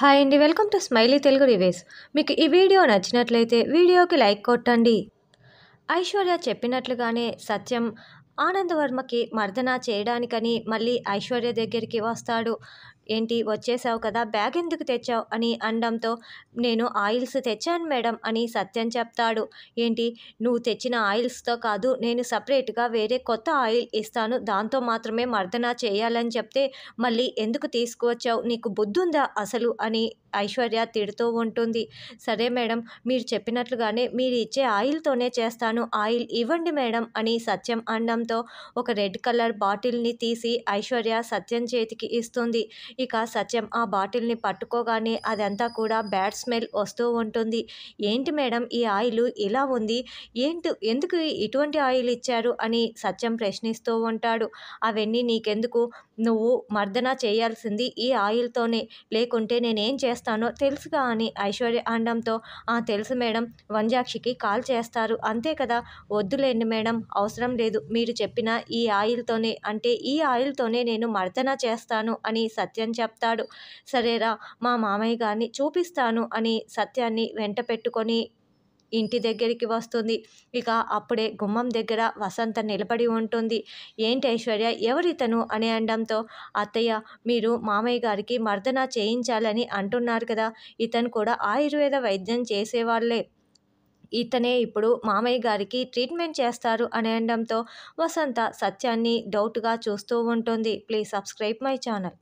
hi అండి welcome to smiley Telugu reviews మీకు ఈ వీడియో నచ్చినట్లయితే వీడియోకి లైక్ కొట్టండి ఐశ్వర్య చెప్పినట్లుగానే సత్యం ఆనందవర్మకి మర్దన చేయడానికని మళ్ళీ ఐశ్వర్య దగ్గరికి వస్తాడు ఏంటి వచ్చేసావు కదా బ్యాగ్ ఎందుకు తెచ్చావు అని అనడంతో నేను ఆయిల్స్ తెచ్చాను మేడం అని సత్యం చెప్తాడు ఏంటి నువ్వు తెచ్చిన ఆయిల్స్తో కాదు నేను సపరేట్గా వేరే కొత్త ఆయిల్ ఇస్తాను దాంతో మాత్రమే మర్దన చేయాలని చెప్తే మళ్ళీ ఎందుకు తీసుకువచ్చావు నీకు బుద్ధుందా అసలు అని ఐశ్వర్య తిడుతూ ఉంటుంది సరే మేడం మీరు చెప్పినట్లుగానే మీరు ఇచ్చే ఆయిల్తోనే చేస్తాను ఆయిల్ ఇవ్వండి మేడం అని సత్యం అన్నంతో ఒక రెడ్ కలర్ బాటిల్ని తీసి ఐశ్వర్య సత్యం చేతికి ఇస్తుంది ఇక సత్యం ఆ బాటిల్ని పట్టుకోగానే అదంతా కూడా బ్యాడ్ స్మెల్ వస్తూ ఉంటుంది ఏంటి మేడం ఈ ఆయిల్ ఇలా ఉంది ఏంటి ఎందుకు ఇటువంటి ఆయిల్ ఇచ్చారు అని సత్యం ప్రశ్నిస్తూ ఉంటాడు అవన్నీ నీకెందుకు నువ్వు మర్దన చేయాల్సింది ఈ ఆయిల్తోనే లేకుంటే నేనేం చేస్తాను చేస్తానో తెలుసుగా అని ఐశ్వర్య అనడంతో ఆ తెలుసు మేడం వంజాక్షికి కాల్ చేస్తారు అంతే కదా వద్దులేండి మేడం అవసరం లేదు మీరు చెప్పిన ఈ ఆయిల్తోనే అంటే ఈ ఆయిల్తోనే నేను మర్దన చేస్తాను అని సత్యం చెప్తాడు సరేరా మా మామయ్య గారిని చూపిస్తాను అని సత్యాన్ని వెంట పెట్టుకొని ఇంటి దగ్గరికి వస్తుంది ఇక అప్పుడే గుమ్మం దగ్గర వసంత నిలబడి ఉంటుంది ఏంటి ఐశ్వర్య ఎవరితను అని అనడంతో అత్తయ్య మీరు మామయ్య గారికి మర్దన చేయించాలని అంటున్నారు కదా ఇతను కూడా ఆయుర్వేద వైద్యం చేసేవాళ్ళే ఇతనే ఇప్పుడు మామయ్య గారికి ట్రీట్మెంట్ చేస్తారు అని అనడంతో వసంత సత్యాన్ని డౌట్గా చూస్తూ ఉంటుంది ప్లీజ్ సబ్స్క్రైబ్ మై ఛానల్